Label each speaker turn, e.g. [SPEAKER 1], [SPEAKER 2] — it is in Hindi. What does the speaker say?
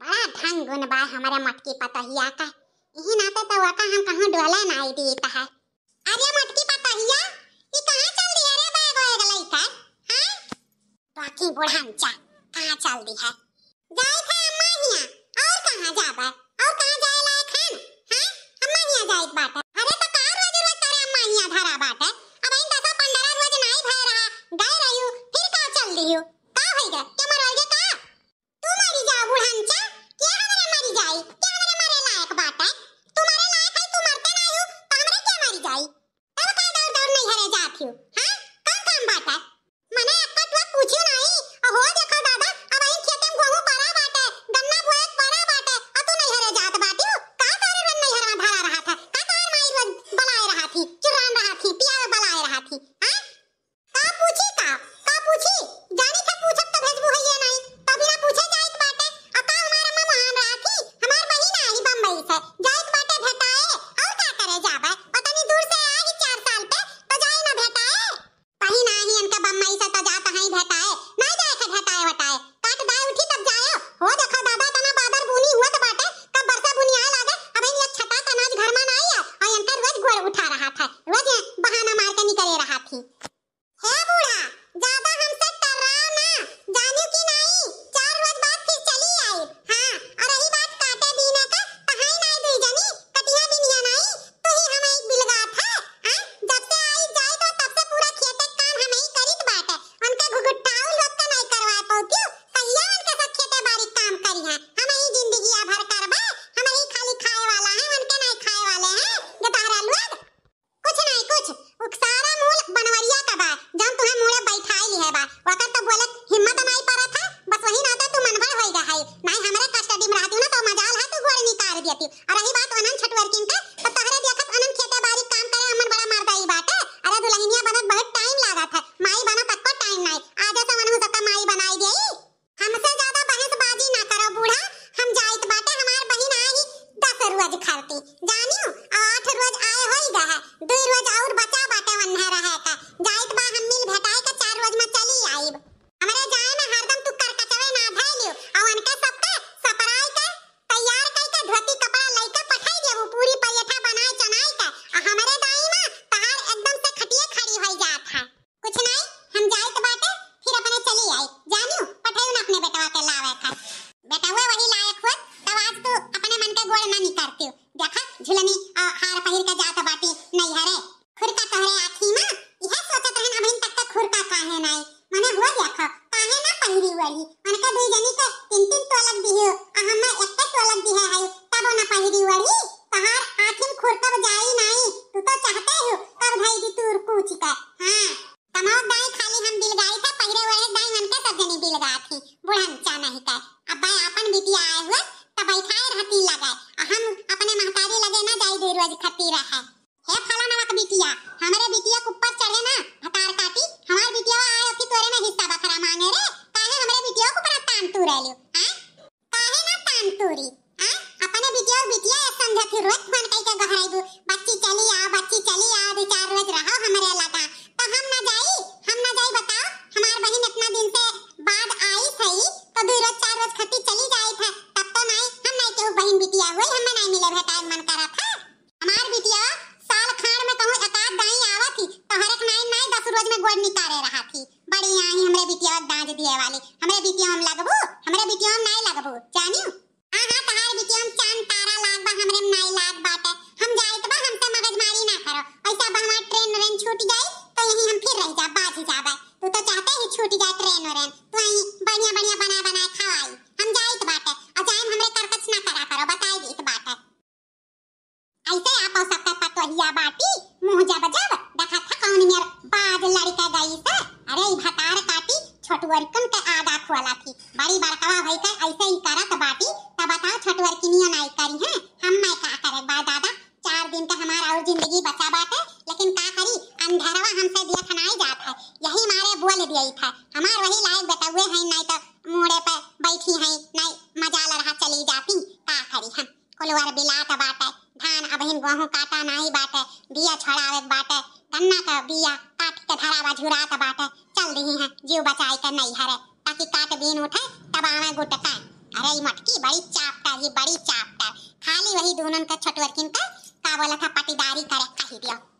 [SPEAKER 1] बड़ा ढंग गुण बा हमारे मटकी पतहिया का यही नाते तो वका हम कहूं डोले ना आई दी तह अरे मटकी पतहिया ये कहां चल दी अरे बाग होए गलई का हां बाकी बुढ़ान जा कहां चल दी है जाए थे अम्मा हिया और कहां जाबा और कहां जाए लायक हन हां अम्मा हिया जाई बात 假呗。जानियो आठ रोज आए होई गा है दो रोज तिल गात ही बुढ़न चाना ही का अब भाई अपन बीती आए हुए तब खाए रहा तिल लगाए हम अपने महतारी लगे ना जाई दे रोज खती रहा हे फला नवक बिटिया हमरे बिटिया ऊपर चढ़े ना हतार काटी हमार बिटिया आए कि तोरे में हिस्सा बखरा मांगे रे काहे हमरे बिटिया को पर तान तू रहलियो हैं काहे ना तान तूरी हैं अपने बिटिया और बिटिया समझत रोज फोन कई के गहराई दू बड़ निकारे रहा थी बड़ी आई हमरे बिटिया दाज दिए वाली हमरे बिटिया हम लगबू हमरे बिटिया हम नहीं लगबू जानी छठवरकन के आगा खोला थी बड़ी बड़कावा भई कर ऐसे ही करत तो बाटी तब तो बताओ छठवरकिनिया नाई करी है हम मैं का करे बा दादा चार दिन का तो हमारा और जिंदगी बचा बाटे लेकिन का करी अंधेरावा हमसे दिया खनाई जात है यही मारे बोल दिया था हमार वही लायक बतावे हैं नहीं तो मोड़े पर बैठी हैं नहीं मजा ल रहा चली जाती का करी हम कुलवर बिलात बाटे धान अबहिन गेहूं काटा नाही बाटे दिया छड़ावे बाटे गन्ना का बिया काट के धरावा झुरात बाटे चल रही है जीव बचाई का नहीं हरे ताकि काट बीन उठे तब आवे गुटता अरे मटकी बड़ी चापटा जी बड़ी चापटा खाली वही दोनों का छटवरकिन का का बोला था पटीदारी करे कही दिया